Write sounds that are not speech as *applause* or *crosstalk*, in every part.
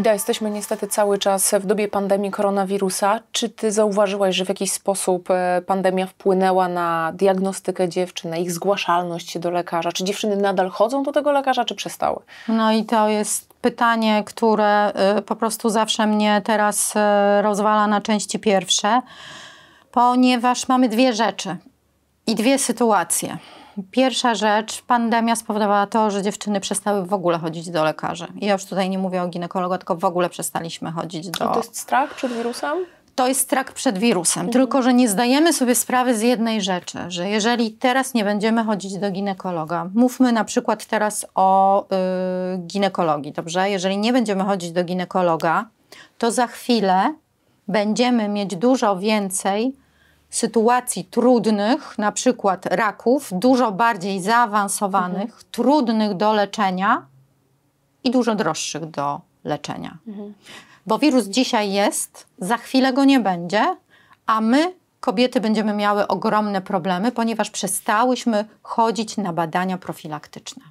Ida, jesteśmy niestety cały czas w dobie pandemii koronawirusa. Czy ty zauważyłaś, że w jakiś sposób e, pandemia wpłynęła na diagnostykę dziewczyn, na ich zgłaszalność do lekarza? Czy dziewczyny nadal chodzą do tego lekarza, czy przestały? No i to jest pytanie, które e, po prostu zawsze mnie teraz e, rozwala na części pierwsze, ponieważ mamy dwie rzeczy i dwie sytuacje. Pierwsza rzecz, pandemia spowodowała to, że dziewczyny przestały w ogóle chodzić do lekarzy. Ja już tutaj nie mówię o ginekologu, tylko w ogóle przestaliśmy chodzić do... to jest strach przed wirusem? to jest strach przed wirusem. Mhm. Tylko, że nie zdajemy sobie sprawy z jednej rzeczy, że jeżeli teraz nie będziemy chodzić do ginekologa, mówmy na przykład teraz o yy, ginekologii, dobrze? Jeżeli nie będziemy chodzić do ginekologa, to za chwilę będziemy mieć dużo więcej sytuacji trudnych, na przykład raków, dużo bardziej zaawansowanych, mhm. trudnych do leczenia i dużo droższych do leczenia. Mhm. Bo wirus dzisiaj jest, za chwilę go nie będzie, a my, kobiety, będziemy miały ogromne problemy, ponieważ przestałyśmy chodzić na badania profilaktyczne.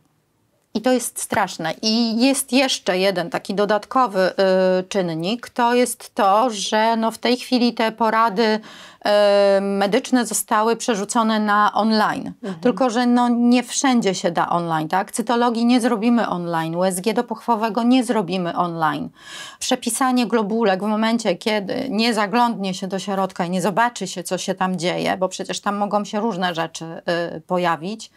I to jest straszne. I jest jeszcze jeden taki dodatkowy y, czynnik, to jest to, że no w tej chwili te porady y, medyczne zostały przerzucone na online. Mhm. Tylko, że no nie wszędzie się da online, tak? Cytologii nie zrobimy online, USG dopochwowego nie zrobimy online. Przepisanie globulek w momencie, kiedy nie zaglądnie się do środka i nie zobaczy się, co się tam dzieje, bo przecież tam mogą się różne rzeczy y, pojawić,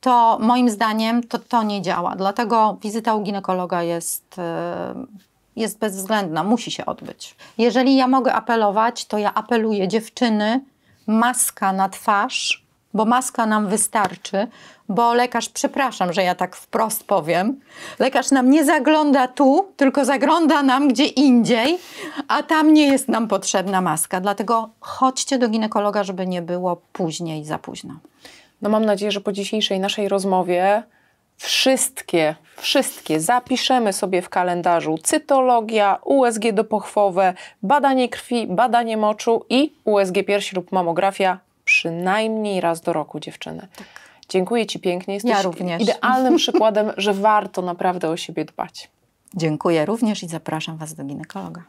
to moim zdaniem to, to nie działa. Dlatego wizyta u ginekologa jest, e, jest bezwzględna, musi się odbyć. Jeżeli ja mogę apelować, to ja apeluję dziewczyny, maska na twarz, bo maska nam wystarczy, bo lekarz, przepraszam, że ja tak wprost powiem, lekarz nam nie zagląda tu, tylko zagląda nam gdzie indziej, a tam nie jest nam potrzebna maska. Dlatego chodźcie do ginekologa, żeby nie było później za późno. No mam nadzieję, że po dzisiejszej naszej rozmowie wszystkie, wszystkie zapiszemy sobie w kalendarzu cytologia, USG dopochwowe, badanie krwi, badanie moczu i USG piersi lub mamografia przynajmniej raz do roku dziewczyny. Tak. Dziękuję Ci pięknie. Jesteś ja również. idealnym *laughs* przykładem, że warto naprawdę o siebie dbać. Dziękuję również i zapraszam Was do ginekologa.